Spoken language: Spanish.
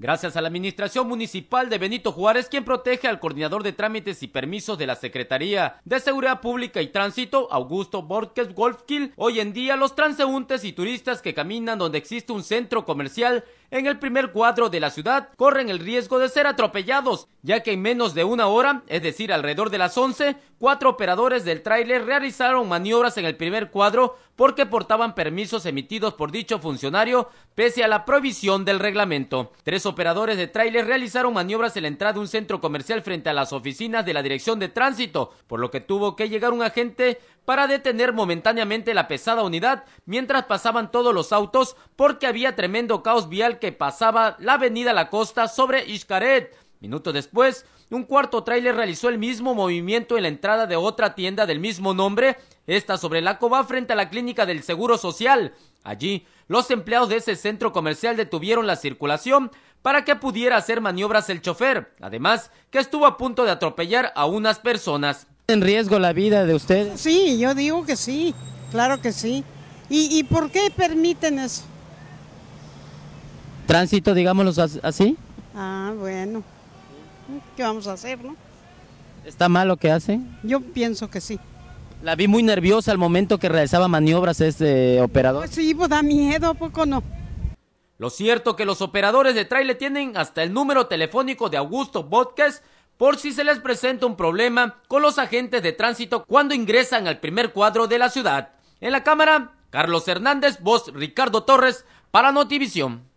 Gracias a la Administración Municipal de Benito Juárez, quien protege al coordinador de trámites y permisos de la Secretaría de Seguridad Pública y Tránsito, Augusto Borges Wolfkill, hoy en día los transeúntes y turistas que caminan donde existe un centro comercial en el primer cuadro de la ciudad corren el riesgo de ser atropellados, ya que en menos de una hora, es decir, alrededor de las 11, cuatro operadores del tráiler realizaron maniobras en el primer cuadro porque portaban permisos emitidos por dicho funcionario pese a la prohibición del reglamento. Tres operadores de tráiler realizaron maniobras en la entrada de un centro comercial frente a las oficinas de la Dirección de Tránsito, por lo que tuvo que llegar un agente para detener momentáneamente la pesada unidad mientras pasaban todos los autos porque había tremendo caos vial que pasaba la avenida La Costa sobre Iscaret. Minutos después, un cuarto tráiler realizó el mismo movimiento en la entrada de otra tienda del mismo nombre, esta sobre la cova frente a la clínica del Seguro Social. Allí, los empleados de ese centro comercial detuvieron la circulación para que pudiera hacer maniobras el chofer, además que estuvo a punto de atropellar a unas personas. ¿En riesgo la vida de usted? Sí, yo digo que sí, claro que sí. ¿Y, y por qué permiten eso? tránsito, digámoslo así. Ah, bueno. ¿Qué vamos a hacer, no? ¿Está mal lo que hace? Yo pienso que sí. La vi muy nerviosa al momento que realizaba maniobras este operador. Pues sí, pues, da miedo, poco no? Lo cierto que los operadores de trailer tienen hasta el número telefónico de Augusto Bodques por si se les presenta un problema con los agentes de tránsito cuando ingresan al primer cuadro de la ciudad. En la cámara, Carlos Hernández, voz Ricardo Torres, para Notivisión.